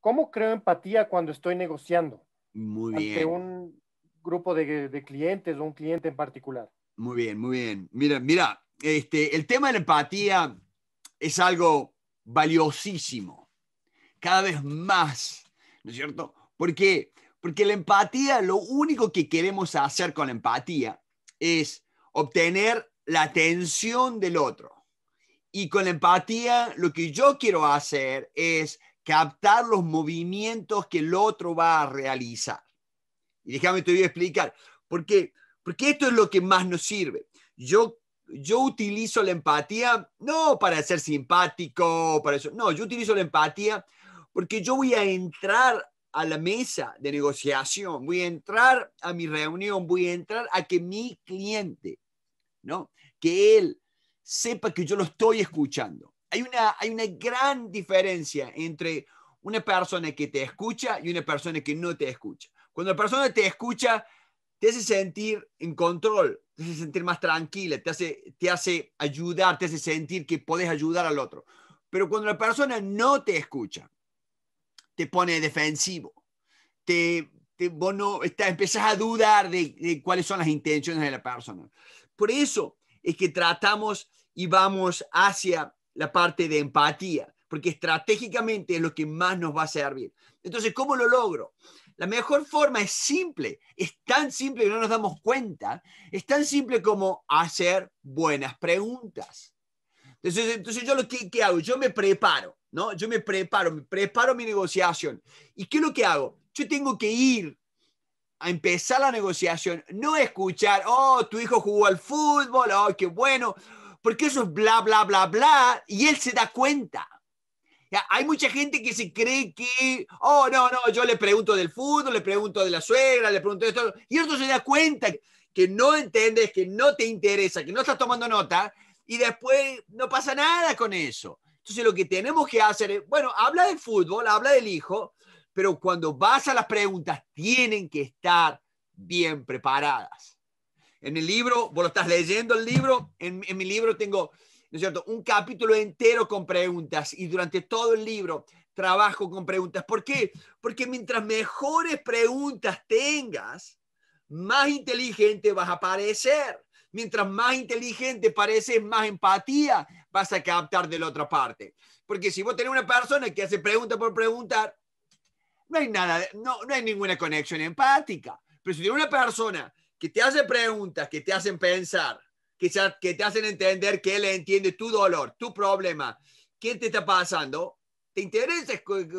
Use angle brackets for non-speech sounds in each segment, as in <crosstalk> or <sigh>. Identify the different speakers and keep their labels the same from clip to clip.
Speaker 1: ¿Cómo creo empatía cuando estoy negociando?
Speaker 2: Muy bien.
Speaker 1: un grupo de, clientes o un cliente en particular.
Speaker 2: Muy bien, muy bien. Mira, mira, este, el tema de la empatía es algo valiosísimo, cada vez más, ¿no es cierto? Porque, porque la empatía, lo único que queremos hacer con la empatía es obtener la atención del otro. Y con la empatía, lo que yo quiero hacer es captar los movimientos que el otro va a realizar. Y déjame te voy a explicar, ¿por Porque esto es lo que más nos sirve. Yo, yo utilizo la empatía no para ser simpático, para eso, no, yo utilizo la empatía porque yo voy a entrar a la mesa de negociación, voy a entrar a mi reunión, voy a entrar a que mi cliente, ¿no? Que él sepa que yo lo estoy escuchando hay una, hay una gran diferencia entre una persona que te escucha y una persona que no te escucha. Cuando la persona te escucha, te hace sentir en control, te hace sentir más tranquila, te hace, te hace ayudar, te hace sentir que podés ayudar al otro. Pero cuando la persona no te escucha, te pone defensivo, te, te empezás a dudar de cuáles son las intenciones de la persona. Por eso es que tratamos y vamos hacia la parte de empatía, porque estratégicamente es lo que más nos va a servir. Entonces, ¿cómo lo logro? La mejor forma es simple, es tan simple que no nos damos cuenta, es tan simple como hacer buenas preguntas. Entonces, entonces yo lo que, hago, yo me preparo, ¿no? Yo me preparo, me preparo mi negociación. ¿Y qué es lo que hago? Yo tengo que ir a empezar la negociación, no escuchar, oh, tu hijo jugó al fútbol, oh, qué bueno, porque eso es bla, bla, bla, bla, y él se da cuenta. hay mucha gente que se cree que, oh, no, no, yo le pregunto del fútbol, le pregunto de la suegra, le pregunto de esto, y entonces se da cuenta que no entiendes, que no te interesa, que no estás tomando nota, y después no pasa nada con eso. Entonces lo que tenemos que hacer es, bueno, habla del fútbol, habla del hijo, pero cuando vas a las preguntas tienen que estar bien preparadas. En el libro, vos lo estás leyendo el libro, en, mi libro tengo, ¿no es cierto?, un capítulo entero con preguntas y durante todo el libro trabajo con preguntas. ¿Por qué? Porque mientras mejores preguntas tengas, más inteligente vas a parecer. Mientras más inteligente pareces, más empatía vas a captar de la otra parte. Porque si vos tenés una persona que hace pregunta por pregunta, no hay nada, no, no hay ninguna conexión empática. Pero si tienes una persona que te hace preguntas, que te hacen pensar, que, que te hacen entender que él entiende tu dolor, tu problema, qué te está pasando, te interesa,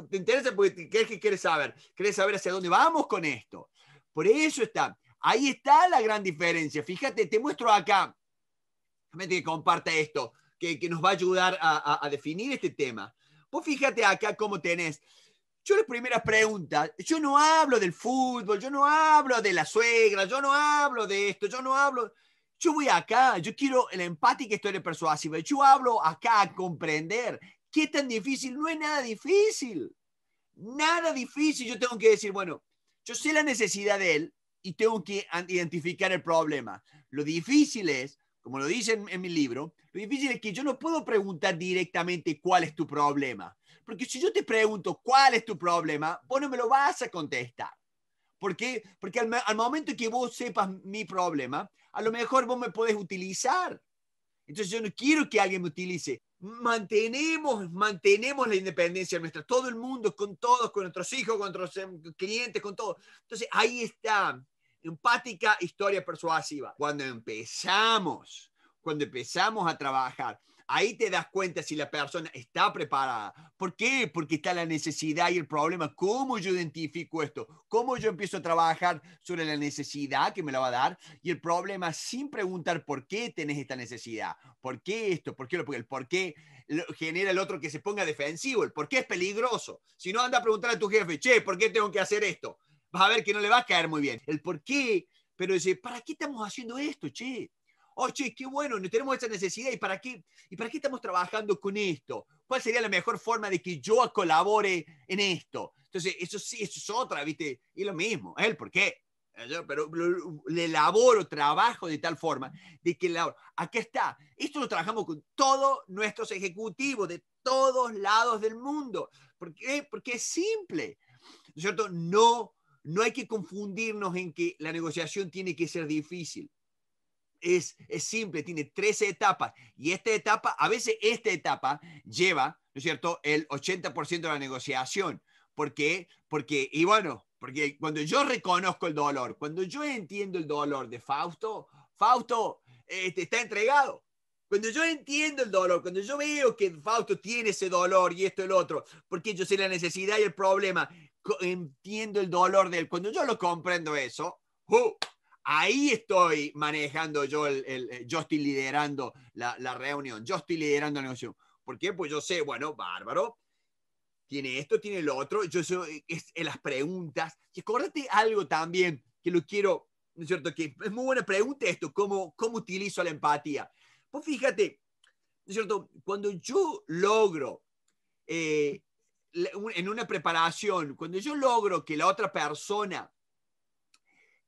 Speaker 2: te interesa porque es que quieres saber, quieres saber hacia dónde vamos con esto. Por eso está, ahí está la gran diferencia. Fíjate, te muestro acá, realmente que comparta esto, que, que, nos va a ayudar a, a definir este tema. Vos fíjate acá cómo tenés yo la primera pregunta, yo no hablo del fútbol, yo no hablo de la suegra, yo no hablo de esto, yo no hablo, yo voy acá, yo quiero el empática historia persuasiva, yo hablo acá a comprender qué tan difícil, no es nada difícil, nada difícil, yo tengo que decir, bueno, yo sé la necesidad de él y tengo que identificar el problema. Lo difícil es, como lo dice en mi libro, lo difícil es que yo no puedo preguntar directamente cuál es tu problema porque si yo te pregunto cuál es tu problema, vos no me lo vas a contestar. ¿Por qué? Porque al, momento que vos sepas mi problema, a lo mejor vos me podés utilizar. Entonces yo no quiero que alguien me utilice. Mantenemos, mantenemos la independencia nuestra, todo el mundo, con todos, con nuestros hijos, con nuestros em, clientes, con todo. Entonces ahí está, empática historia persuasiva. Cuando empezamos, cuando empezamos a trabajar Ahí te das cuenta si la persona está preparada. ¿Por qué? Porque está la necesidad y el problema. ¿Cómo yo identifico esto? ¿Cómo yo empiezo a trabajar sobre la necesidad que me la va a dar y el problema sin preguntar por qué tenés esta necesidad? ¿Por qué esto? ¿Por qué lo? Porque el por qué genera el otro que se ponga defensivo. El por qué es peligroso. Si no, anda a preguntar a tu jefe, che, ¿por qué tengo que hacer esto? Vas a ver que no le va a caer muy bien. El por qué, pero dice, ¿para qué estamos haciendo esto, che? oye, oh, qué bueno, tenemos esa necesidad, ¿y para qué, ¿y para qué estamos trabajando con esto? ¿Cuál sería la mejor forma de que yo colabore en esto? Entonces, eso sí, eso es otra, ¿viste? Y lo mismo, él, ¿eh? ¿por qué? Pero le elaboro, trabajo de tal forma de que elaboro. Acá está. Esto lo trabajamos con todos nuestros ejecutivos de todos lados del mundo. ¿Por qué? Porque es simple. ¿No es cierto? No, no hay que confundirnos en que la negociación tiene que ser difícil es, simple, tiene 13 etapas y esta etapa, a veces esta etapa lleva, ¿no es cierto?, el 80% de la negociación. ¿Por qué? Porque, y bueno, porque cuando yo reconozco el dolor, cuando yo entiendo el dolor de Fausto, Fausto este, está entregado. Cuando yo entiendo el dolor, cuando yo veo que Fausto tiene ese dolor y esto el otro, porque yo sé la necesidad y el problema, entiendo el dolor de él. Cuando yo lo comprendo eso, uh, Ahí estoy manejando yo, eh, yo estoy liderando la, reunión, yo estoy liderando la negociación. ¿Por qué? Pues yo sé, bueno, bárbaro, tiene esto, tiene el otro, yo sé es, en eh, las preguntas. Y acuérdate algo también que lo quiero, ¿no es cierto? Que es muy buena pregunta esto, ¿cómo, cómo utilizo la empatía? Pues fíjate, ¿no es cierto? Cuando yo logro eh, en una preparación, cuando yo logro que la otra persona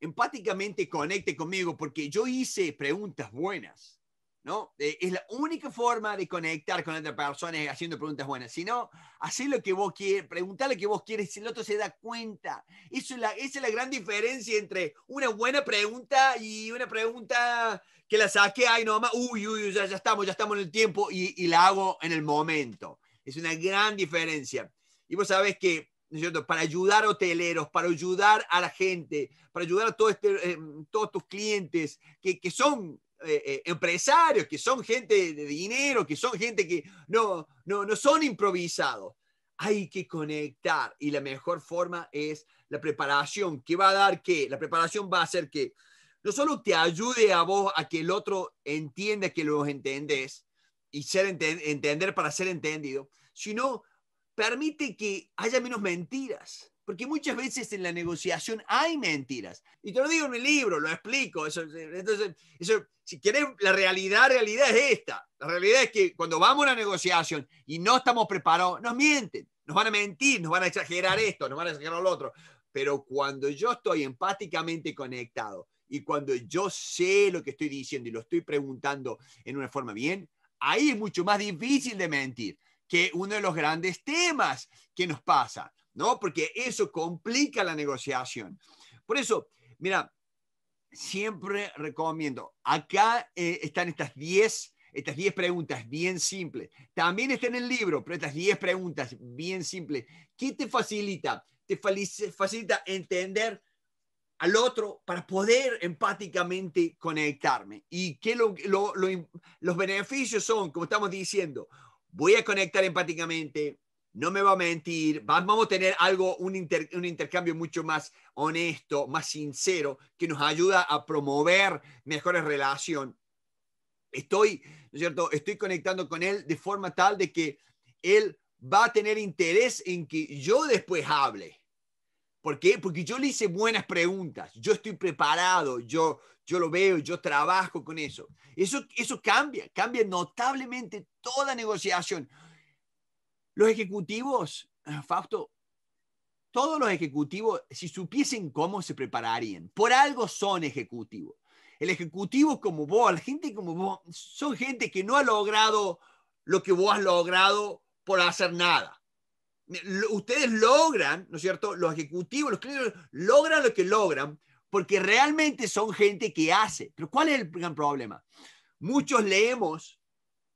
Speaker 2: empáticamente conecte conmigo porque yo hice preguntas buenas, ¿no? Eh, es la única forma de conectar con otras personas, haciendo preguntas buenas. Si no, hacé lo que vos quieres, preguntarle lo que vos quieres, el otro se da cuenta. Eso es la, esa es la gran diferencia entre una buena pregunta y una pregunta que la saque, ay, nomás, uy, uy, ya, estamos, ya estamos en el tiempo y, y la hago en el momento. Es una gran diferencia. Y vos sabés que para ayudar a hoteleros, para ayudar a la gente, para ayudar a todo este, eh, todos tus clientes que, son eh, eh, empresarios, que son gente de dinero, que son gente que no, no, no son improvisados. Hay que conectar y la mejor forma es la preparación. ¿Qué va a dar qué? La preparación va a hacer que no solo te ayude a vos a que el otro entienda que lo entendés y ser entender para ser entendido, sino permite que haya menos mentiras. Porque muchas veces en la negociación hay mentiras. Y te lo digo en el libro, lo explico. entonces, eso, si quieres, la realidad, realidad es esta. La realidad es que cuando vamos a una negociación y no estamos preparados, nos mienten, nos van a mentir, nos van a exagerar esto, nos van a exagerar lo otro. Pero cuando yo estoy empáticamente conectado y cuando yo sé lo que estoy diciendo y lo estoy preguntando en una forma bien, ahí es mucho más difícil de mentir que uno de los grandes temas que nos pasa, ¿no? Porque eso complica la negociación. Por eso, mira, siempre recomiendo, acá eh, están estas 10 estas 10 preguntas bien simples. También está en el libro, pero estas 10 preguntas bien simples. ¿Qué te facilita? Te facilita entender al otro para poder empáticamente conectarme. ¿Y qué los beneficios son? Como estamos diciendo, voy a conectar empáticamente, no me va a mentir, vamos a tener algo, un, intercambio mucho más honesto, más sincero, que nos ayuda a promover mejores relaciones. Estoy, es cierto? Estoy conectando con él de forma tal de que él va a tener interés en que yo después hable. ¿Por qué? Porque yo le hice buenas preguntas, yo estoy preparado, yo, yo lo veo, yo trabajo con eso. eso. Eso cambia, cambia notablemente toda negociación. Los ejecutivos, ah, Fausto, todos los ejecutivos, si supiesen cómo se prepararían, por algo son ejecutivos. El ejecutivo como vos, la gente como vos, son gente que no ha logrado lo que vos has logrado por hacer nada ustedes logran, ¿no es cierto? Los ejecutivos, los clientes logran lo que logran porque realmente son gente que hace. Pero ¿cuál es el gran problema? Muchos leemos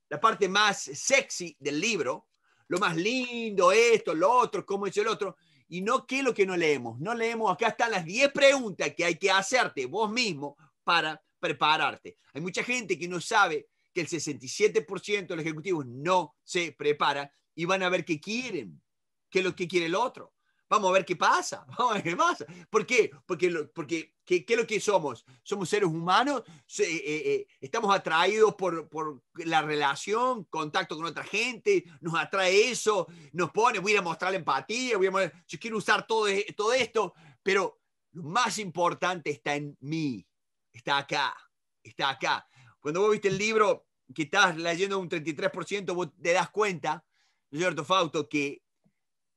Speaker 2: la parte más sexy del libro, lo más lindo, esto, lo otro, cómo es el otro, y no qué lo que no leemos. No leemos, acá están las 10 preguntas que hay que hacerte vos mismo para prepararte. Hay mucha gente que no sabe que el 67% de los ejecutivos no se prepara y van a ver que quieren que lo que quiere el otro. Vamos a ver qué pasa, <laughs> vamos a ver qué pasa. ¿Por qué? Porque, porque ¿qué, es lo que somos? Somos seres humanos, eh, eh, eh, estamos atraídos por, por, la relación, contacto con otra gente, nos atrae eso, nos pone, voy a mostrar la empatía, voy yo quiero usar todo, todo esto, pero lo más importante está en mí, está acá, está acá. Cuando vos viste el libro que estás leyendo un 33%, vos te das cuenta, ¿no es Fausto, que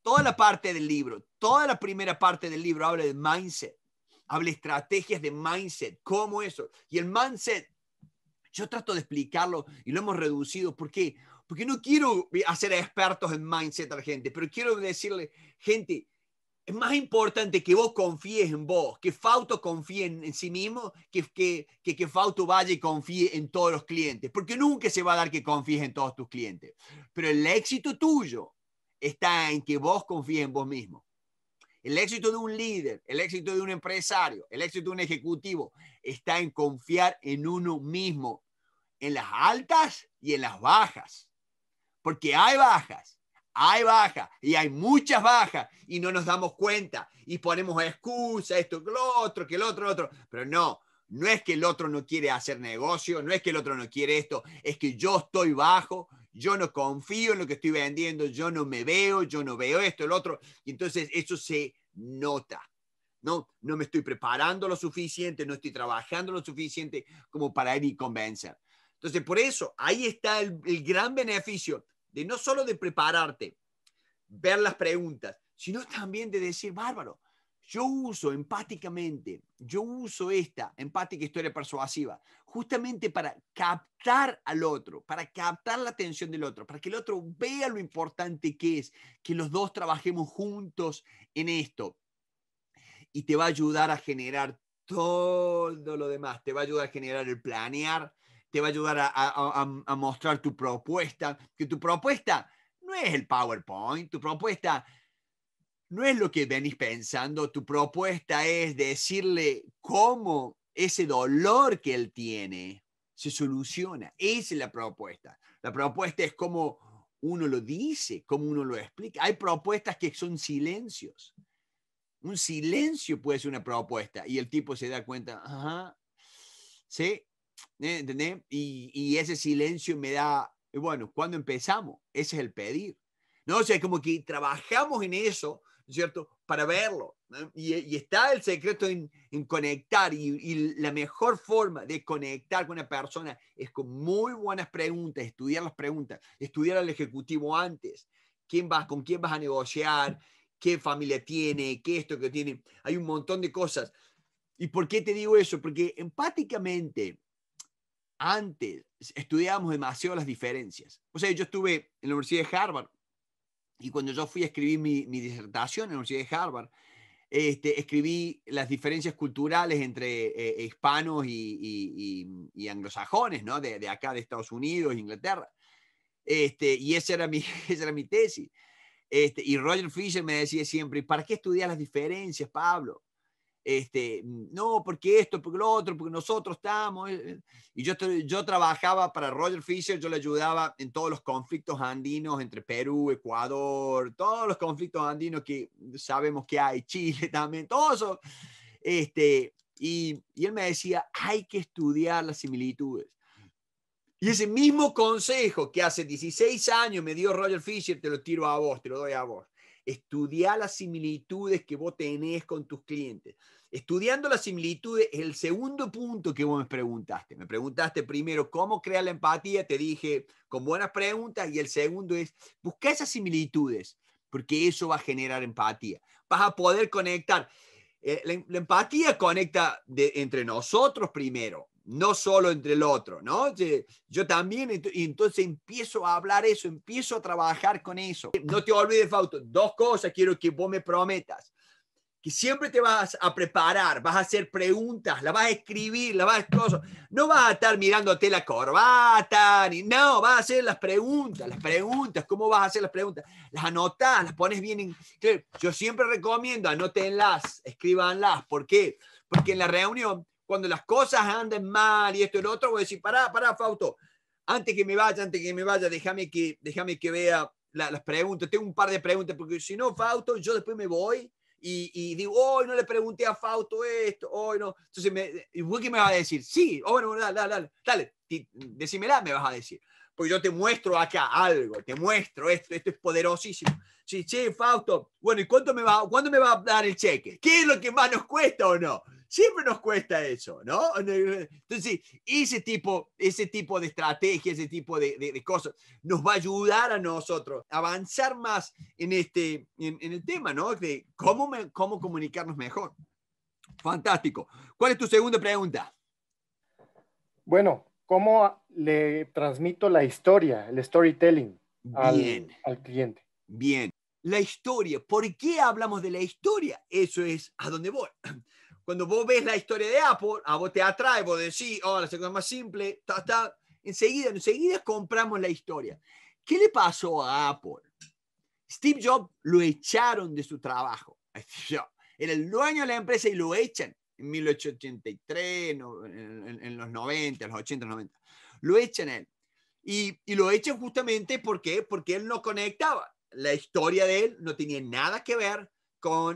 Speaker 2: toda la parte del libro, toda la primera parte del libro habla de mindset, habla de estrategias de mindset, cómo eso. Y el mindset, yo trato de explicarlo y lo hemos reducido. ¿Por qué? Porque no quiero hacer expertos en mindset a la gente, pero quiero decirle, gente, es más importante que vos confíes en vos, que Fauto confíe en, sí mismo, que, que, que, Fauto vaya y confíe en todos los clientes, porque nunca se va a dar que confíes en todos tus clientes. Pero el éxito tuyo está en que vos confíes en vos mismo. El éxito de un líder, el éxito de un empresario, el éxito de un ejecutivo está en confiar en uno mismo, en las altas y en las bajas. Porque hay bajas, hay bajas y hay muchas bajas y no nos damos cuenta y ponemos excusa, esto, que lo otro, que el otro, lo otro. Pero no, no es que el otro no quiere hacer negocio, no es que el otro no quiere esto, es que yo estoy bajo, yo no confío en lo que estoy vendiendo, yo no me veo, yo no veo esto, el otro. Y entonces eso se nota. No, no me estoy preparando lo suficiente, no estoy trabajando lo suficiente como para ir y convencer. Entonces, por eso, ahí está el, el gran beneficio de no solo de prepararte, ver las preguntas, sino también de decir, bárbaro, yo uso empáticamente, yo uso esta empática historia persuasiva justamente para captar al otro, para captar la atención del otro, para que el otro vea lo importante que es que los dos trabajemos juntos en esto. Y te va a ayudar a generar todo lo demás, te va a ayudar a generar el planear, te va a ayudar a, mostrar tu propuesta, que tu propuesta no es el PowerPoint, tu propuesta no es lo que venís pensando, tu propuesta es decirle cómo ese dolor que él tiene se soluciona. Esa es la propuesta. La propuesta es cómo uno lo dice, cómo uno lo explica. Hay propuestas que son silencios. Un silencio puede ser una propuesta y el tipo se da cuenta, ajá, ¿sí? Eh, ¿Entendés? Y, ese silencio me da, bueno, ¿cuándo empezamos? Ese es el pedir. No, o sea, como que trabajamos en eso ¿cierto? Para verlo. Y, está el secreto en, conectar y, la mejor forma de conectar con una persona es con muy buenas preguntas, estudiar las preguntas, estudiar al ejecutivo antes, quién vas, con quién vas a negociar, qué familia tiene, qué esto que tiene. Hay un montón de cosas. ¿Y por qué te digo eso? Porque empáticamente, antes estudiábamos demasiado las diferencias. O sea, yo estuve en la Universidad de Harvard y cuando yo fui a escribir mi, mi disertación en la Universidad de Harvard, este, escribí las diferencias culturales entre eh, eh, hispanos y, y, anglosajones, ¿no? De, de, acá, de Estados Unidos, Inglaterra. Este, y esa era mi, <laughs> esa era mi tesis. Este, y Roger Fisher me decía siempre, ¿para qué estudiar las diferencias, Pablo? Este, mm, no, porque esto, porque lo otro, porque nosotros estamos. Eh, eh, y yo, yo trabajaba para Roger Fisher, yo le ayudaba en todos los conflictos andinos entre Perú, Ecuador, todos los conflictos andinos que sabemos que hay, <laughs> Chile también, todo eso. Este, y, y él me decía, hay que estudiar las similitudes. Y ese mismo consejo que hace 16 años me dio Roger Fisher, te lo tiro a vos, te lo doy a vos. Estudiar las similitudes que vos tenés con tus clientes. Estudiando las similitudes el segundo punto que vos me preguntaste. Me preguntaste primero cómo crear la empatía, te dije con buenas preguntas, y el segundo es busca esas similitudes, porque eso va a generar empatía. Vas a poder conectar. Eh, la, empatía conecta de, entre nosotros primero, no solo entre el otro, ¿no? Yo también, y entonces empiezo a hablar eso, empiezo a trabajar con eso. No te olvides, Fausto, dos cosas quiero que vos me prometas. Que siempre te vas a preparar, vas a hacer preguntas, la vas a escribir, la vas a cosas. No vas a estar mirándote la corbata, ni no, vas a hacer las preguntas, las preguntas, ¿cómo vas a hacer las preguntas? Las anotas, las pones bien en... Yo siempre recomiendo, anótenlas, escríbanlas. ¿Por qué? Porque en la reunión cuando las cosas anden mal y esto y lo otro, voy a decir, pará, pará, Fausto, antes que me vaya, antes que me vaya, déjame que, déjame que vea las preguntas. Tengo un par de preguntas, porque si no, Fausto, yo después me voy y, digo, hoy no le pregunté a Fausto esto, hoy no. Entonces, me, ¿y vos qué me va a decir? Sí, oh, bueno, dale, dale, dale, dale, decímela, me vas a decir. Porque yo te muestro acá algo, te muestro esto, esto es poderosísimo. Sí, sí, Fausto, bueno, ¿y cuánto me va, cuándo me va a dar el cheque? ¿Qué es lo que más nos cuesta o no? Siempre nos cuesta eso, ¿no? Entonces, ese tipo, ese tipo de estrategia, ese tipo de, cosas nos va a ayudar a nosotros a avanzar más en, este, en, el tema, ¿no? De cómo, cómo comunicarnos mejor. Fantástico. ¿Cuál es tu segunda pregunta? Bueno, ¿cómo le transmito la historia, el storytelling al, al, cliente? Bien, la historia. ¿Por qué hablamos de la historia? Eso es a dónde voy. Cuando vos ves la historia de Apple, a vos te atrae, vos decís, oh, la segunda más simple, ta, ta. Enseguida, enseguida compramos la historia. ¿Qué le pasó a Apple? Steve Jobs lo echaron de su trabajo. <laughs> Era el dueño de la empresa y lo echan en 1883, en, los 90, en los 80, 90. Lo echan él. Y, y lo echan justamente porque, porque él no conectaba. La historia de él no tenía nada que ver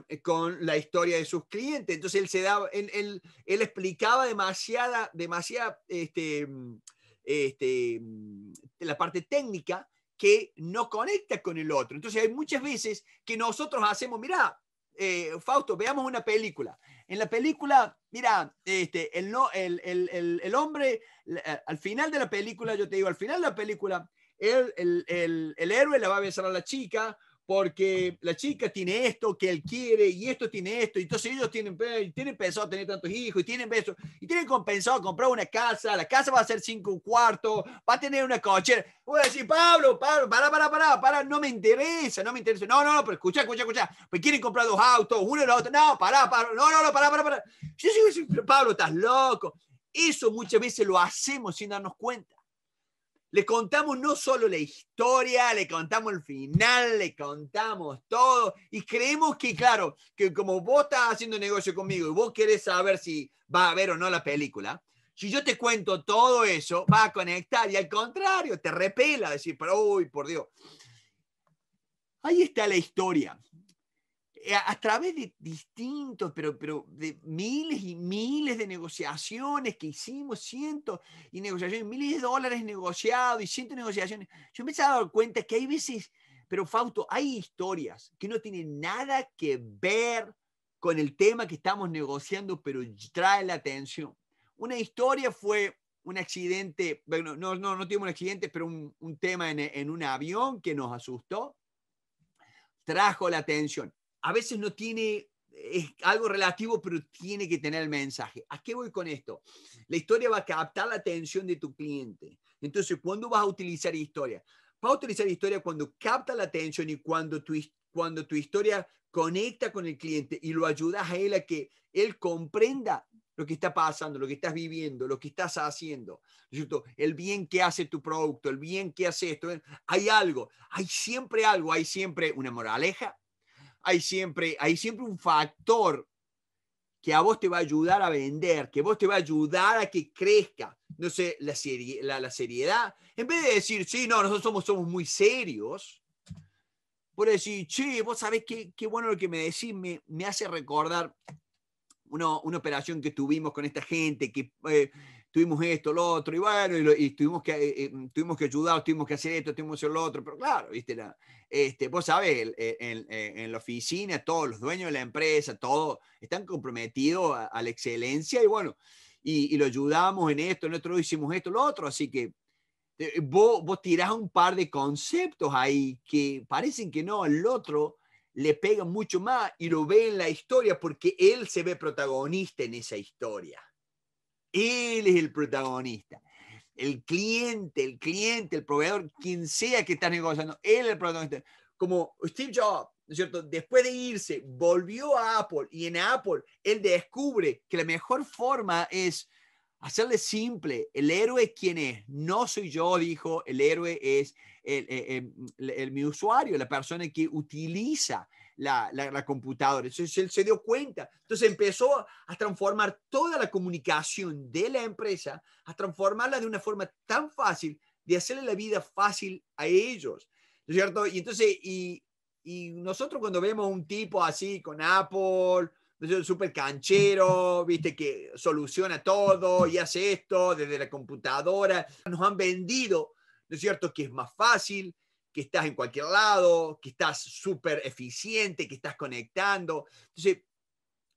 Speaker 2: eh, con, la historia de sus clientes. Entonces él se daba, él, explicaba demasiada, demasiada este, mm, este mm, la parte técnica que no conecta con el otro. Entonces hay muchas veces que nosotros hacemos, mira, eh, Fausto, veamos una película. En la película, mira, este, el, no, el, hombre, eh, al final de la película, yo te digo, al final de la película, el, el, el, el, héroe la va a besar a la chica, porque la chica tiene esto que él quiere y esto tiene esto, y entonces ellos tienen, eh, tienen pensado tener tantos hijos y tienen pensado y tienen comprar una casa, la casa va a ser cinco cuartos, va a tener una coche, Voy a decir, Pablo, Pablo, para, para, para, para, no me interesa, no me interesa. No, no, no, pero escucha, escucha, escucha. Pues quieren comprar dos autos, uno y el otro. No, para, para, no, no, no, para, para, para. Yo Pablo, estás loco. Eso muchas veces lo hacemos sin darnos cuenta. Le contamos no solo la historia, le contamos el final, le contamos todo. Y creemos que, claro, que como vos estás haciendo negocio conmigo y vos querés saber si va a haber o no la película, si yo te cuento todo eso, va a conectar y al contrario, te repela, decir, pero uy, por Dios. Ahí está la historia. Eh, a través de distintos, pero, pero de miles y miles de negociaciones que hicimos, cientos y negociaciones, miles de dólares negociados y cientos de negociaciones, yo me a dar cuenta que hay veces, pero Fausto, hay historias que no tienen nada que ver con el tema que estamos negociando, pero trae la atención. Una historia fue un accidente, bueno, no, no, no tuvimos un accidente, pero un, un tema en, en un avión que nos asustó, trajo la atención a veces no tiene, es algo relativo, pero tiene que tener el mensaje. ¿A qué voy con esto? La historia va a captar la atención de tu cliente. Entonces, ¿cuándo vas a utilizar historia? Vas a utilizar historia cuando capta la atención y cuando tu, cuando tu historia conecta con el cliente y lo ayudas a él a que él comprenda lo que está pasando, lo que estás viviendo, lo que estás haciendo, el bien que hace tu producto, el bien que hace esto. Hay algo, hay siempre algo, hay siempre una moraleja, hay siempre, hay siempre un factor que a vos te va a ayudar a vender, que vos te va a ayudar a que crezca. No sé, la, serie, la, seriedad. En vez de decir, sí, no, nosotros somos, somos muy serios, por decir, sí, vos sabés qué, qué bueno lo que me decís, me, me hace recordar una operación que tuvimos con esta gente, que eh, tuvimos esto, lo otro, y bueno, y, tuvimos, que, eh, eh, tuvimos que ayudar, tuvimos que hacer esto, tuvimos que hacer lo otro, pero claro, viste, este, vos sabes, en, la oficina todos los dueños de la empresa, todos están comprometidos a, la excelencia y bueno, y, lo ayudamos en esto, nosotros hicimos esto, lo otro, así que vos, vos tirás un par de conceptos ahí que parecen que no, el otro le pega mucho más y lo ve en la historia porque él se ve protagonista en esa historia. Él es el protagonista. El cliente, el cliente, el proveedor, quien sea que está negociando, él es el protagonista. Como Steve Jobs, ¿no es cierto? Después de irse, volvió a Apple y en Apple él descubre que la mejor forma es hacerle simple, el héroe quién es, no soy yo, dijo, el héroe es el, eh, eh, mi usuario, la persona que utiliza la, computadora. Entonces él se dio cuenta, entonces empezó a transformar toda la comunicación de la empresa, a transformarla de una forma tan fácil, de hacerle la vida fácil a ellos. ¿No es cierto? Y entonces, y nosotros cuando vemos un tipo así con Apple, súper canchero, viste, que soluciona todo y hace esto desde la computadora. Nos han vendido, ¿no es cierto?, que es más fácil, que estás en cualquier lado, que estás súper eficiente, que estás conectando. Entonces,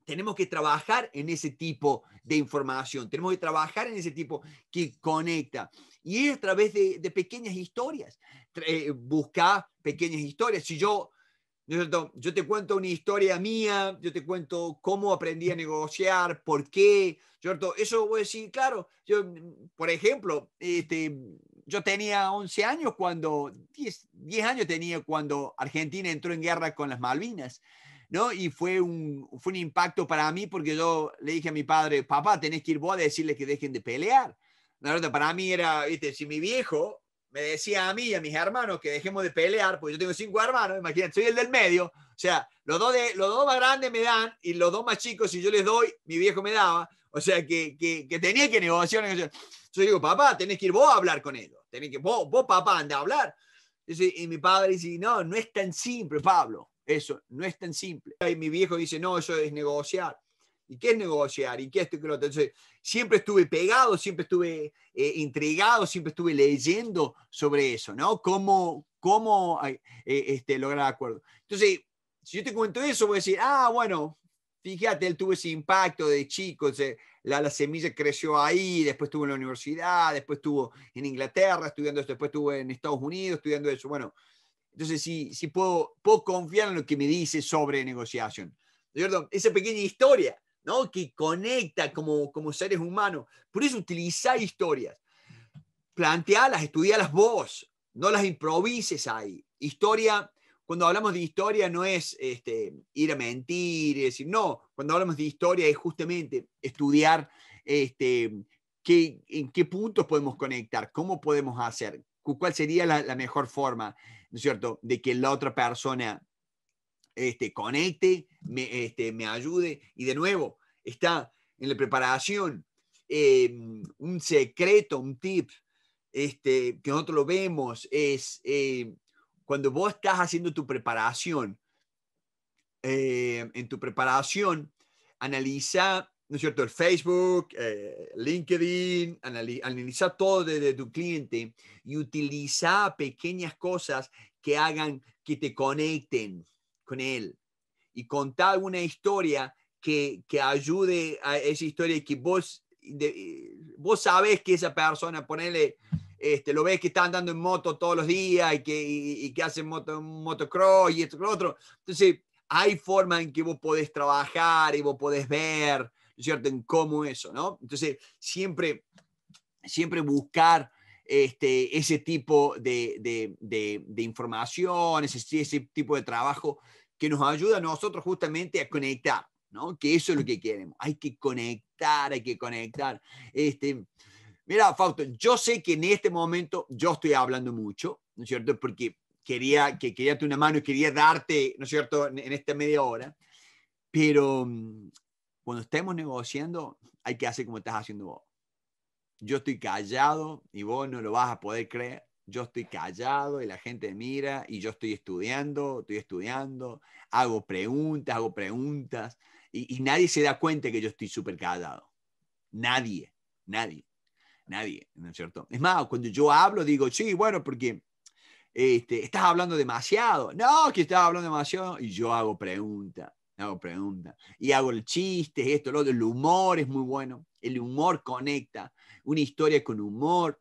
Speaker 2: tenemos que trabajar en ese tipo de información, tenemos que trabajar en ese tipo que conecta. Y es a través de, pequeñas historias. Eh, busca pequeñas historias. Si yo yo te cuento una historia mía, yo te cuento cómo aprendí a negociar, por qué, ¿cierto? Eso voy a decir, claro, yo, mm, por ejemplo, este, yo tenía 11 años cuando, 10, años tenía cuando Argentina entró en guerra con las Malvinas, ¿no? Y fue un, un impacto para mí porque yo le dije a mi padre, papá, tenés que ir vos a decirle que dejen de pelear. para mí era, viste, si mi viejo me decía a mí y a mis hermanos que dejemos de pelear, porque yo tengo cinco hermanos, imagínate, soy el del medio, o sea, los dos, de, los dos más grandes me dan y los dos más chicos, si yo les doy, mi viejo me daba, o sea, que, que, que tenía que negociar. Entonces yo digo, papá, tenés que ir vos a hablar con ellos, tenés que, vos, vos papá, anda a hablar. Y, mi padre dice, no, no es tan simple, Pablo, eso, no es tan simple. Y mi viejo dice, no, eso es negociar. ¿Y qué es negociar? ¿Y qué esto y lo Entonces, siempre estuve pegado, siempre estuve entregado, eh, intrigado, siempre estuve leyendo sobre eso, ¿no? Cómo, cómo eh, este, lograr acuerdo. Entonces, si yo te cuento eso, voy a decir, ah, bueno, fíjate, él tuvo ese impacto de chico, la, la, semilla creció ahí, después estuvo en la universidad, después estuvo en Inglaterra estudiando esto, después estuvo en Estados Unidos estudiando eso. Bueno, entonces sí, sí puedo, puedo confiar en lo que me dice sobre negociación. ¿De acuerdo? Esa pequeña historia que conecta como, como seres humanos. Por eso utiliza historias. Plantealas, estudialas vos, no las improvises ahí. Historia, cuando hablamos de historia no es este, ir a mentir, decir, no, cuando hablamos de historia es justamente estudiar este, qué, en qué puntos podemos conectar, cómo podemos hacer, cuál sería la, mejor forma, es cierto?, de que la otra persona este, conecte, me, este, me ayude. Y de nuevo, está en la preparación eh, un secreto, un tip este, que nosotros lo vemos, es eh, cuando vos estás haciendo tu preparación, eh, en tu preparación, analiza, ¿no es cierto?, el Facebook, LinkedIn, analiza, todo desde tu cliente y utiliza pequeñas cosas que hagan que te conecten, con él y contar una historia que, que ayude a esa historia que vos, vos sabés que esa persona, ponele, este, lo ves que está andando en moto todos los días y que, y, que hace moto, motocross y esto y lo otro. Entonces, hay formas en que vos podés trabajar y vos podés ver, cierto?, en cómo eso, ¿no? Entonces, siempre, siempre buscar este, ese tipo de, de, de, de información, ese, ese, tipo de trabajo que nos ayuda a nosotros justamente a conectar, ¿no? Que eso es lo que queremos. Hay que conectar, hay que conectar. Este, mira, Fausto, yo sé que en este momento yo estoy hablando mucho, ¿no es cierto? Porque quería que quería una mano y quería darte, ¿no es cierto?, en esta media hora. Pero mm, cuando estemos negociando, hay que hacer como estás haciendo vos. Yo estoy callado y vos no lo vas a poder creer yo estoy callado y la gente mira y yo estoy estudiando, estoy estudiando, hago preguntas, hago preguntas y, nadie se da cuenta que yo estoy súper callado. Nadie, nadie, nadie, ¿no es cierto? Es más, cuando yo hablo digo, sí, bueno, porque este, estás hablando demasiado. No, que estás hablando demasiado y yo hago preguntas hago preguntas. Y hago el chiste, esto, lo otro. El humor es muy bueno. El humor conecta. Una historia con humor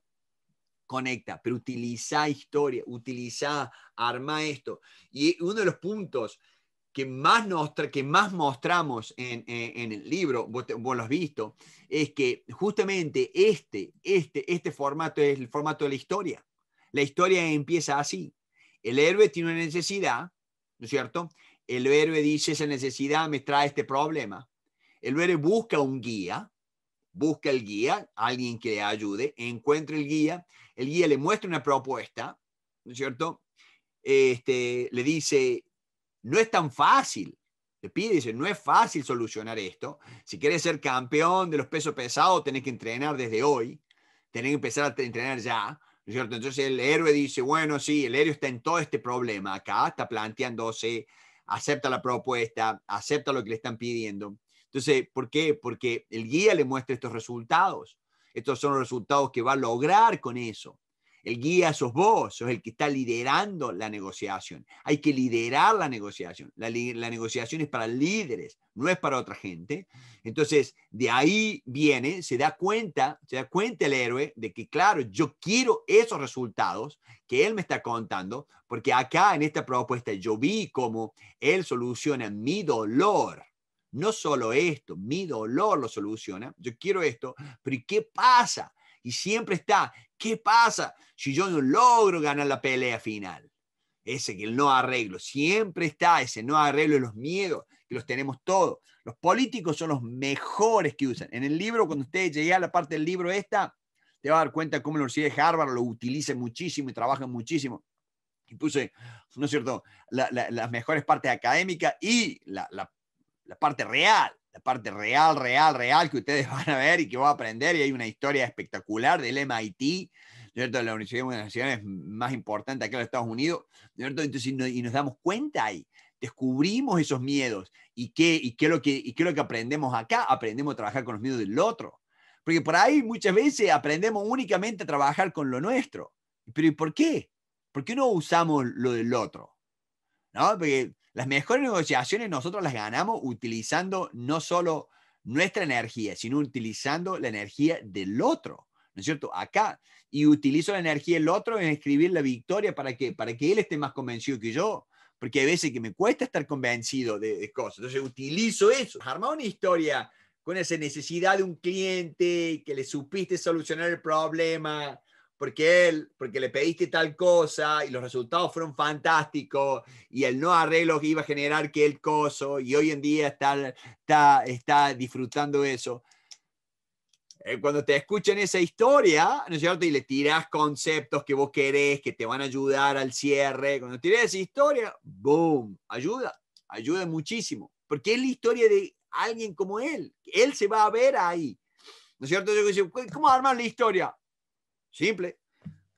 Speaker 2: conecta, pero utiliza historia, utiliza, arma esto. Y uno de los puntos que más, que más mostramos en, el libro, vos, lo has visto, es que justamente este, este, este formato es el formato de la historia. La historia empieza así. El héroe tiene una necesidad, ¿no es cierto? El héroe dice, esa necesidad me trae este problema. El héroe busca un guía, busca el guía, alguien que le ayude, encuentra el guía el guía le muestra una propuesta, ¿no es cierto? Este, le dice, no es tan fácil. Le pide, dice, no es fácil solucionar esto. Si quieres ser campeón de los pesos pesados, tenés que entrenar desde hoy, tenés que empezar a entrenar ya. ¿no es cierto? Entonces el héroe dice, bueno, sí, el héroe está en todo este problema acá, está planteándose, acepta la propuesta, acepta lo que le están pidiendo. Entonces, ¿por qué? Porque el guía le muestra estos resultados. Estos son los resultados que va a lograr con eso. El guía sos vos, sos el que está liderando la negociación. Hay que liderar la negociación. La, negociación es para líderes, no es para otra gente. Entonces, de ahí viene, se da cuenta, se da cuenta el héroe de que, claro, yo quiero esos resultados que él me está contando, porque acá en esta propuesta yo vi cómo él soluciona mi dolor no solo esto, mi dolor lo soluciona, yo quiero esto, pero ¿y qué pasa? Y siempre está, ¿qué pasa si yo no logro ganar la pelea final? Ese que el no arreglo, siempre está ese no arreglo de los miedos, que los tenemos todos. Los políticos son los mejores que usan. En el libro, cuando ustedes lleguen a la parte del libro esta, te va a dar cuenta cómo la Universidad de Harvard lo utiliza muchísimo y trabaja muchísimo. Y puse, ¿no es cierto?, las mejores partes académicas y la, la la parte real, la parte real, real, real que ustedes <laughs> van a ver y que van a aprender. Y hay una historia espectacular del MIT, ¿cierto? La universidad, de las más importante acá en los Estados Unidos, ¿cierto? Entonces, y nos damos cuenta ahí descubrimos esos miedos y qué, y qué, lo que, y que aprendemos acá, aprendemos a trabajar con los miedos del otro. Porque por ahí muchas veces aprendemos únicamente a trabajar con lo nuestro. Pero por qué? ¿Por qué no usamos lo del otro? ¿No? Porque las mejores negociaciones nosotros las ganamos utilizando no solo nuestra energía, sino utilizando la energía del otro, ¿no es cierto? Acá, y utilizo la energía del otro en escribir la victoria para que, para que él esté más convencido que yo, porque hay veces que me cuesta estar convencido de, de cosas, entonces utilizo eso, armar una historia con esa necesidad de un cliente, que le supiste solucionar el problema, porque él, porque le pediste tal cosa y los resultados fueron fantásticos y el no arreglo que iba a generar que el coso y hoy en día está, está, está disfrutando eso. Eh, cuando te escuchan esa historia, ¿no es cierto? Y le tiras conceptos que vos querés, que te van a ayudar al cierre. Cuando tiras esa historia, ¡boom! Ayuda, ayuda muchísimo. Porque es la historia de alguien como él. Él se va a ver ahí. ¿No es cierto? Yo digo, ¿cómo armar la historia? Simple.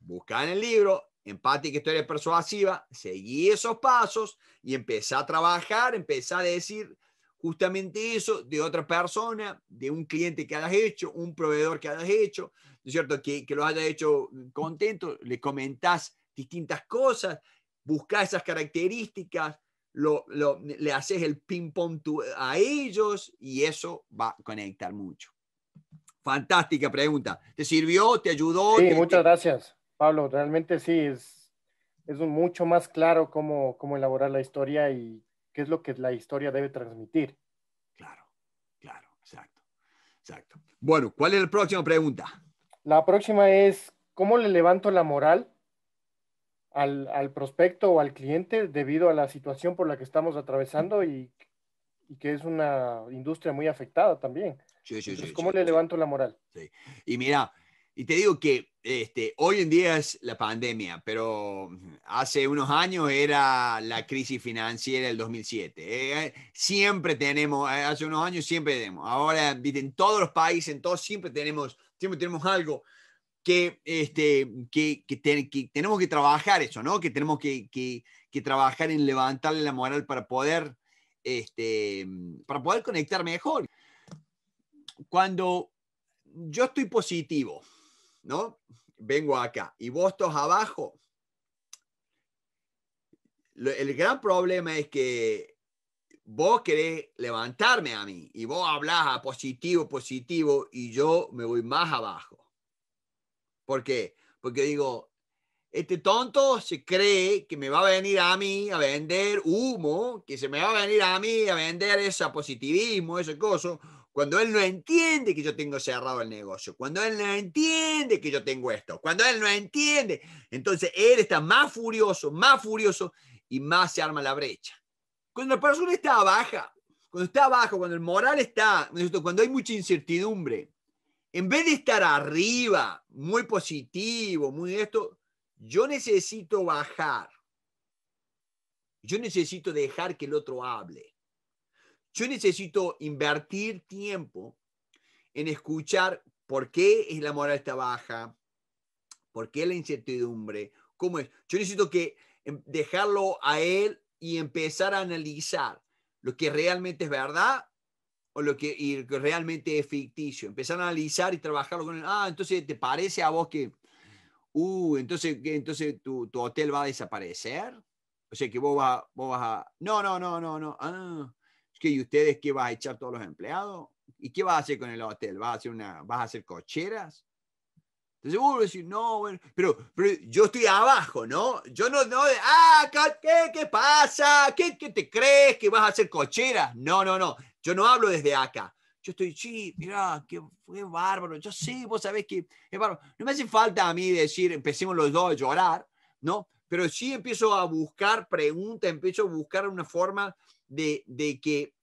Speaker 2: Busca en el libro empática, historia persuasiva, seguí esos pasos y empecé a trabajar, empezá a decir justamente eso de otra persona, de un cliente que hayas hecho, un proveedor que hayas hecho, ¿no es cierto? Que, lo haya hecho contento, le comentás distintas cosas, buscás esas características, lo, le haces el ping-pong a ellos y eso va a conectar mucho. Fantástica pregunta. ¿Te sirvió? ¿Te ayudó? Sí, muchas
Speaker 1: gracias, Pablo. Realmente sí, es, es mucho más claro cómo, elaborar la historia y qué es lo que la historia debe
Speaker 2: transmitir. Claro,
Speaker 1: claro, exacto.
Speaker 2: Bueno, ¿cuál es la próxima pregunta?
Speaker 1: La próxima es, ¿cómo le levanto la moral al, prospecto o al cliente debido a la situación por la que estamos atravesando y que es una industria muy afectada también? ¿Cómo le levanto la moral?
Speaker 2: Y mira, y te digo que este, hoy en día es la pandemia, pero hace unos años era la crisis financiera del 2007. Eh, siempre tenemos, eh, hace unos años siempre tenemos. Ahora, en todos los países, en todos siempre tenemos, siempre tenemos algo que, este, que, que, tenemos que trabajar eso, ¿no? Que tenemos que, que trabajar en levantarle la moral para poder, este, para poder conectar mejor cuando yo estoy positivo, ¿no? Vengo acá y vos estás abajo. El gran problema es que vos querés levantarme a mí y vos hablas a positivo, positivo y yo me voy más abajo. ¿Por qué? Porque digo, este tonto se cree que me va a venir a mí a vender humo, que se me va a venir a mí a vender ese positivismo, ese coso, cuando él no entiende que yo tengo cerrado el negocio, cuando él no entiende que yo tengo esto, cuando él no entiende, entonces él está más furioso, más furioso y más se arma la brecha. Cuando la persona está baja, cuando está abajo, cuando el moral está, cuando hay mucha incertidumbre, en vez de estar arriba, muy positivo, muy esto, yo necesito bajar. Yo necesito dejar que el otro hable. Yo necesito invertir tiempo en escuchar por qué es la moral está baja, por qué la incertidumbre, cómo es. Yo necesito que em, dejarlo a él y empezar a analizar lo que realmente es verdad o lo que, y lo que realmente es ficticio. Empezar a analizar y trabajarlo con él. Ah, entonces te parece a vos que, uh, entonces, entonces tu, tu hotel va a desaparecer. O sea que vos vas, a... No, no, no, no, no. Ah que ¿Y ustedes qué va a echar todos los empleados? ¿Y qué vas a hacer con el hotel? ¿Vas a hacer, una, vas a hacer cocheras? Entonces uno decir, no, pero, pero, yo estoy abajo, ¿no? Yo no, no, ah, ¿qué, qué pasa? ¿Qué, ¿Qué, te crees que vas a hacer cocheras? No, no, no, yo no hablo desde acá. Yo estoy, sí, mira, qué, qué bárbaro, yo sí vos sabés que es bárbaro. No me hace falta a mí decir, empecemos los dos a llorar, ¿no? Pero sí empiezo a buscar preguntas, empiezo a buscar una forma de, de que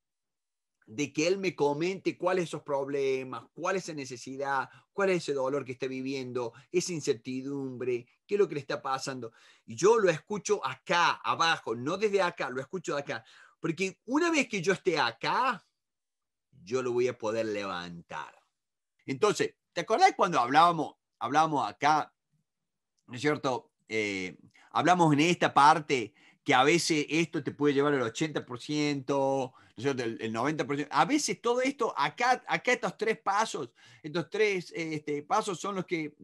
Speaker 2: de que él me comente cuáles son esos problemas, cuál es esa necesidad, cuál es ese dolor que está viviendo, esa incertidumbre, qué es lo que le está pasando. Y yo lo escucho acá, abajo, no desde acá, lo escucho de acá. Porque una vez que yo esté acá, yo lo voy a poder levantar. Entonces, ¿te acordás cuando hablábamos, hablamos acá, ¿no es cierto? Eh, hablamos en esta parte que a veces esto te puede llevar al 80%, el, 90%. A veces todo esto, acá, acá estos tres pasos, estos tres este, pasos son los que,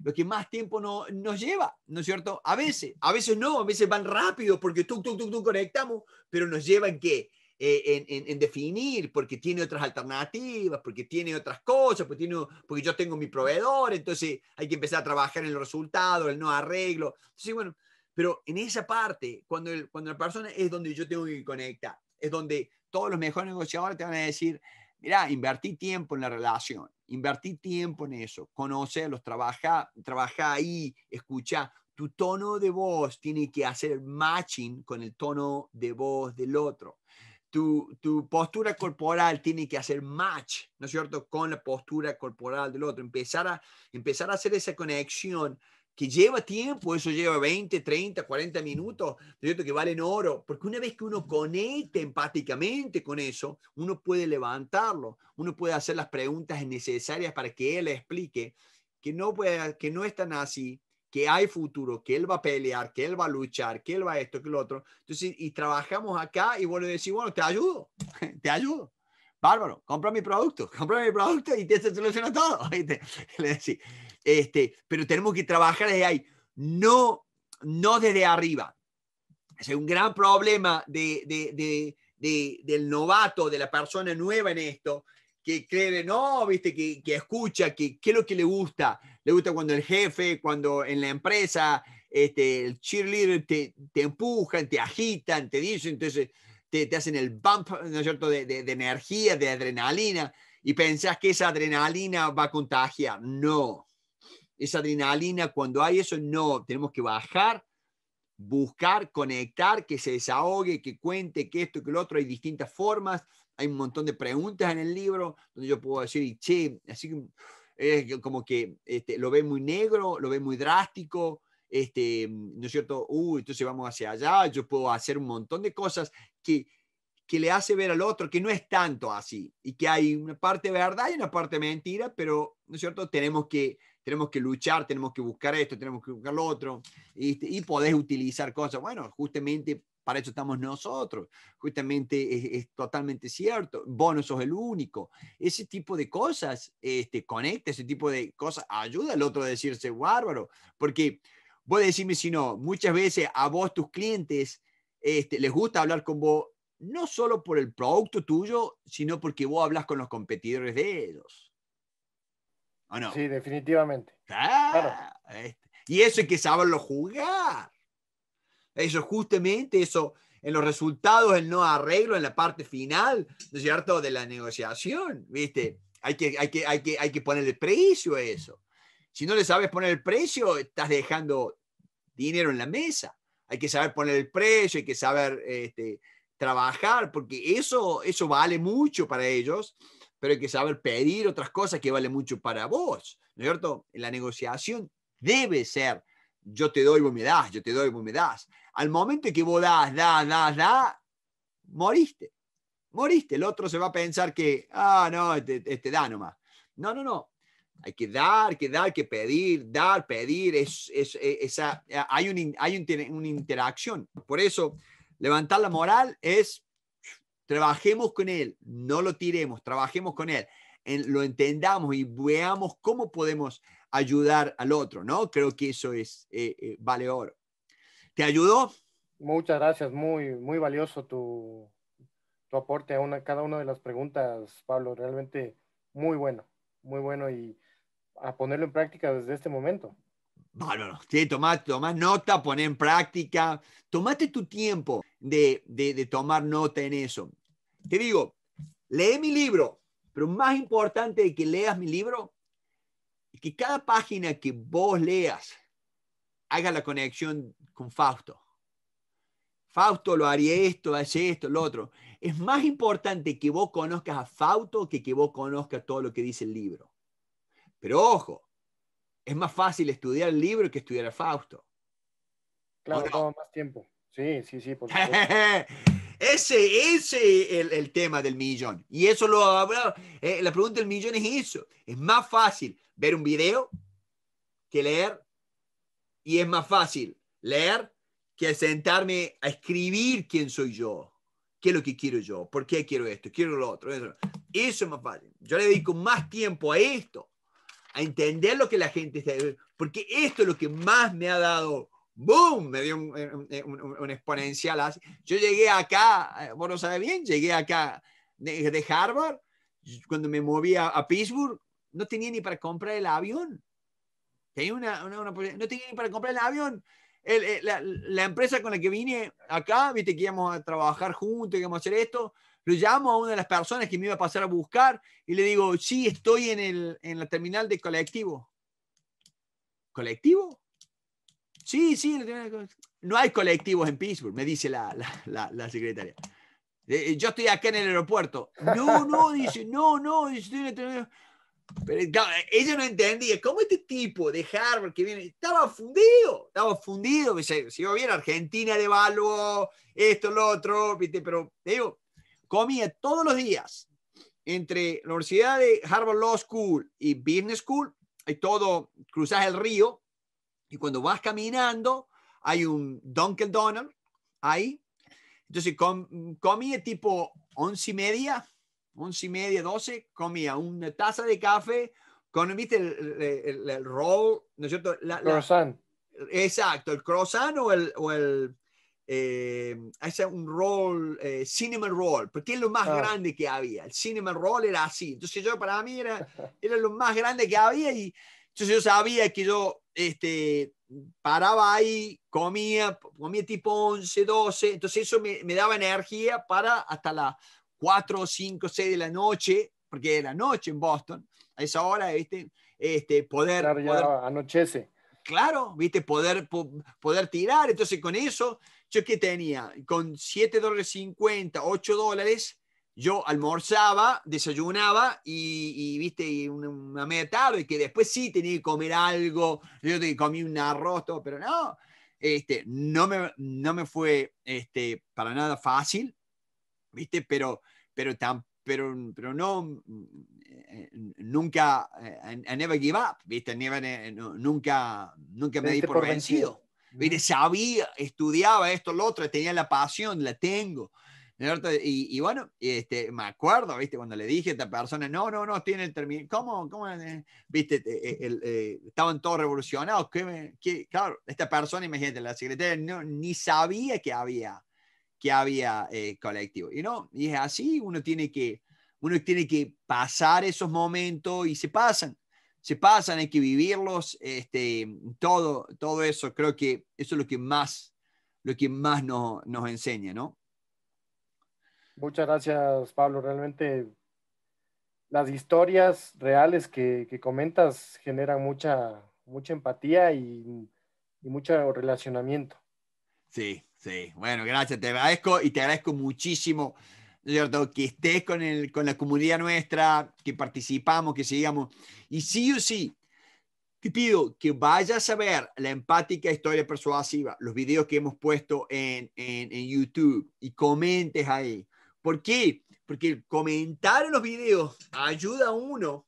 Speaker 2: los que más tiempo no, nos lleva, ¿no es cierto? A veces, a veces no, a veces van rápido porque tú, tú, tú, tú conectamos, pero nos llevan qué, eh, en, en, definir, porque tiene otras alternativas, porque tiene otras cosas, porque, tiene, porque yo tengo mi proveedor, entonces hay que empezar a trabajar en el resultado, el no arreglo. Entonces, bueno, pero en esa parte, cuando, el, cuando la persona es donde yo tengo que conectar, es donde todos los mejores negociadores te van a decir, mira, invertí tiempo en la relación, invertí tiempo en eso, conocerlos, trabaja, trabaja ahí, escucha. Tu tono de voz tiene que hacer matching con el tono de voz del otro. Tu, tu, postura corporal tiene que hacer match, ¿no es cierto?, con la postura corporal del otro. Empezar a, empezar a hacer esa conexión que lleva tiempo, eso lleva 20, 30, 40 minutos, ¿cierto? que valen oro, porque una vez que uno conecta empáticamente con eso, uno puede levantarlo, uno puede hacer las preguntas necesarias para que él explique que no, que no es tan así, que hay futuro, que él va a pelear, que él va a luchar, que él va a esto, que lo otro. Entonces, y trabajamos acá y bueno a decir, bueno, te ayudo, <laughs> te ayudo. Bárbaro, compra mi producto, <laughs> compra mi producto y te, soluciona todo. Y <laughs> le este, pero tenemos que trabajar desde ahí, no, no desde arriba. Es un gran problema de, de, de, del novato, de la persona nueva en esto, que cree, no, viste, que, que escucha, que qué es lo que le gusta. Le gusta cuando el jefe, cuando en la empresa, este, el cheerleader te, te empujan, te agitan, te dicen, entonces te, te hacen el bump, ¿no es cierto?, de, de, de, energía, de adrenalina, y pensás que esa adrenalina va a contagiar. No, esa adrenalina, cuando hay eso, no, tenemos que bajar, buscar, conectar, que se desahogue, que cuente, que esto, que lo otro, hay distintas formas, hay un montón de preguntas en el libro donde yo puedo decir, che, así que eh, como que este, lo ve muy negro, lo ve muy drástico, este, ¿no es cierto? Uh, entonces vamos hacia allá, yo puedo hacer un montón de cosas que, que le hace ver al otro que no es tanto así y que hay una parte verdad y una parte mentira, pero, ¿no es cierto? Tenemos que tenemos que luchar, tenemos que buscar esto, tenemos que buscar lo otro, este, y, podés utilizar cosas. Bueno, justamente para eso estamos nosotros. Justamente es, totalmente cierto. Vos no sos el único. Ese tipo de cosas este, conecta, ese tipo de cosas ayuda al otro a decirse bárbaro. Porque vos decirme si no, muchas veces a vos, tus clientes, este, les gusta hablar con vos, no solo por el producto tuyo, sino porque vos hablas con los competidores de ellos. Sí, definitivamente. claro. Este, y eso hay que saberlo jugar. Eso justamente, eso en los resultados, el no arreglo en la parte final, ¿no es cierto?, de la negociación, ¿viste? Hay que, hay que, hay que, hay que ponerle precio a eso. Si no le sabes poner el precio, estás dejando dinero en la mesa. Hay que saber poner el precio, hay que saber este, trabajar, porque eso, eso vale mucho para ellos pero hay que saber pedir otras cosas que vale mucho para vos, ¿no es cierto? La negociación debe ser yo te doy, vos me das, yo te doy, vos me das. Al momento que vos das, das, das, das, moriste. Moriste. El otro se va a pensar que, ah, no, este, este da nomás. No, no, no. Hay que dar, que dar, que pedir, dar, pedir. Es, e, esa, hay, una interacción. Por eso, levantar la moral es Trabajemos con Él, no lo tiremos, trabajemos con Él, lo entendamos y veamos cómo podemos ayudar al otro, ¿no? Creo que eso es, eh, eh, vale oro. ¿Te
Speaker 1: ayudó? Muchas gracias, muy, muy valioso tu, aporte a cada una de las preguntas, Pablo, realmente muy bueno, muy bueno y a ponerlo en práctica desde este momento.
Speaker 2: Vale, Sí, toma nota, poné en práctica. Tomate tu tiempo de, tomar nota en eso. Te digo, lee mi libro, pero más importante de que leas mi libro, es que cada página que vos leas haga la conexión con Fausto. Fausto lo haría esto, hace esto, lo otro. Es más importante que vos conozcas a Fausto que que vos conozcas todo lo que dice el libro. Pero ojo, es más fácil estudiar el libro que estudiar a Fausto. Claro, toma más tiempo. Sí, sí, sí, por supuesto. <laughs> Ese es el, tema del millón. Y eso lo hablaba. Eh, la pregunta del millón es eso. Es más fácil ver un video que leer. Y es más fácil leer que sentarme a escribir quién soy yo. ¿Qué es lo que quiero yo? ¿Por qué quiero esto? ¿Quiero lo otro? Eso, eso es más fácil. Yo le dedico más tiempo a esto. A entender lo que la gente está... Porque esto es lo que más me ha dado ¡boom! Me dio un, exponencial Yo llegué acá, eh, vos lo sabes bien, llegué acá de, Harvard, cuando me moví a, Pittsburgh, no tenía ni para comprar el avión. Tenía una, no tenía ni para comprar el avión. la, empresa con la que vine acá, viste que íbamos a trabajar juntos, que íbamos a hacer esto, lo llamo a una de las personas que me iba a pasar a buscar y le digo, sí, estoy en, el, en la terminal de colectivo. ¿Colectivo? Sí, sí, no hay colectivos en Pittsburgh, me dice la, la, la, secretaria. Eh, eh, yo estoy acá en el aeropuerto. No, no, <laughs> dice, no, no, Pero eh, ella no entendía cómo este tipo de Harvard que viene estaba fundido, estaba fundido. si iba bien, Argentina devaluó, esto, lo otro, ¿viste? pero digo, comía todos los días entre la Universidad de Harvard Law School y Business School, hay todo, cruzás el río, y cuando vas caminando, hay un Dunkin' Donut ahí. Entonces comí comía tipo once y media, once y media, doce, comía una taza de café, con El, roll, ¿no es cierto? La, Exacto, el croissant o el, o eh, un roll, eh, cinema roll, porque es lo más ah. grande que había. El cinema roll era así. Entonces yo para mí era, era lo más grande que había y entonces yo sabía que yo este, paraba ahí, comía, comía tipo 11, 12, entonces eso me, daba energía para hasta las 4, 5, 6 de la noche, porque era noche en Boston, a esa hora, ¿viste? Este, poder, claro, poder anochece. Claro, ¿viste? Poder, poder tirar, entonces con eso, yo que tenía, con 7 dólares 50, 8 dólares, yo almorzaba, desayunaba y, viste, y una, media tarde, que después sí tenía que comer algo, yo comí un arroz, pero no, este, no, me, no me fue este, para nada fácil, viste, pero, pero, tan, pero, pero no, mm, eh, nunca, eh, up, viste, eh, nunca, nunca me di por vencido. sabía, estudiaba esto, lo otro, tenía la pasión, la tengo y, bueno, este, me acuerdo, ¿viste? Cuando le dije a esta persona, no, no, no, tiene el ¿Cómo? Eh, ¿Viste? Eh, eh, estaban todos revolucionados. Claro, esta persona, imagínate, la secretaria ni sabía que había, que había colectivo. Y no, es así, uno tiene, que, uno tiene que pasar esos momentos y se pasan, se pasan, hay que vivirlos, este, todo, todo eso, creo que eso es lo que más, lo que más nos, nos enseña, ¿no?
Speaker 1: Muchas gracias, Pablo. Realmente las historias reales que, que comentas generan mucha, mucha empatía y, y mucho relacionamiento.
Speaker 2: Sí, sí. Bueno, gracias. Te agradezco y te agradezco muchísimo, Que estés con, el, con la comunidad nuestra, que participamos, que sigamos. Y sí o sí, te pido que vayas a ver la empática historia persuasiva, los videos que hemos puesto en, en YouTube y comentes ahí. ¿Por qué? Porque comentar en los videos ayuda a uno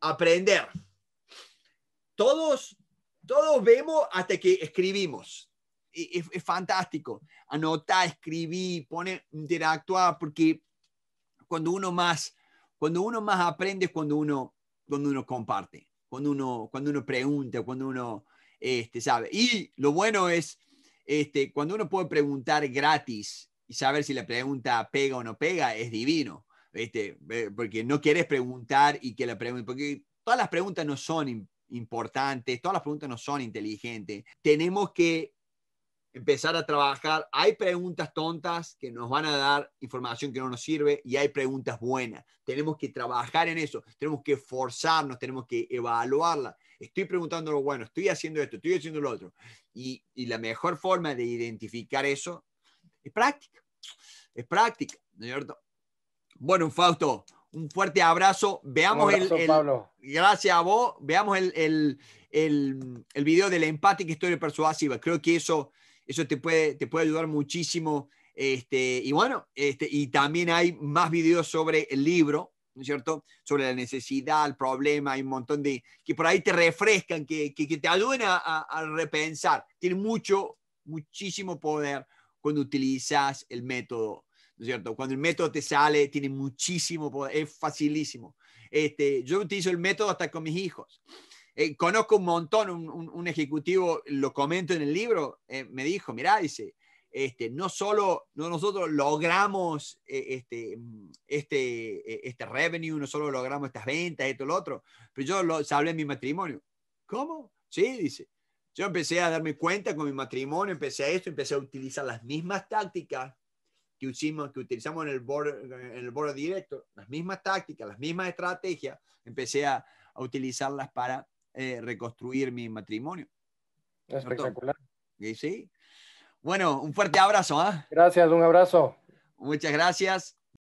Speaker 2: a aprender. Todos, todos vemos hasta que escribimos. E, es, fantástico. Anotar, escribir, pone, interactuar, porque cuando uno más, cuando uno más aprende es cuando uno, cuando uno comparte, cuando uno, cuando uno pregunta, cuando uno este, sabe. Y lo bueno es este, cuando uno puede preguntar gratis y saber si la pregunta pega o no pega es divino, porque no quieres preguntar y que la pregunta, porque todas las preguntas no son importantes, todas las preguntas no son inteligentes. Tenemos que empezar a trabajar. Hay preguntas tontas que nos van a dar información que no nos sirve y hay preguntas buenas. Tenemos que trabajar en eso, tenemos que forzarnos, tenemos que evaluarla. Estoy preguntando lo bueno, estoy haciendo esto, estoy haciendo lo otro. Y, y la mejor forma de identificar eso es práctica, es práctica, ¿no es cierto? Bueno, Fausto, un fuerte abrazo. Veamos el, el Gracias a vos. Veamos el, el, el video del empate que historia persuasiva. Creo que eso, eso te, puede, te puede ayudar muchísimo. Este, y bueno, este, y también hay más videos sobre el libro, ¿no es cierto? Sobre la necesidad, el problema, hay un montón de... que por ahí te refrescan, que, que, que te ayuden a, a repensar. Tiene mucho, muchísimo poder cuando utilizas el método, ¿no es cierto? Cuando el método te sale, tiene muchísimo poder, es facilísimo. Este, yo utilizo el método hasta con mis hijos. Eh, conozco un montón, un, un, ejecutivo, lo comento en el libro, eh, me dijo, mira, dice, este, no solo nosotros logramos eh, este, mm, este, este revenue, no solo logramos estas ventas, esto, lo otro, pero yo lo, hablé en mi matrimonio. ¿Cómo? Sí, dice. Yo empecé a darme cuenta con mi matrimonio, empecé a esto, empecé a utilizar las mismas tácticas que, usimos, que utilizamos en el, borde directo, las mismas tácticas, las mismas estrategias, empecé a, utilizarlas para eh, reconstruir mi matrimonio.
Speaker 1: Espectacular.
Speaker 2: ¿Sí? Bueno, un fuerte abrazo. ¿ah? Gracias, un abrazo. Muchas gracias.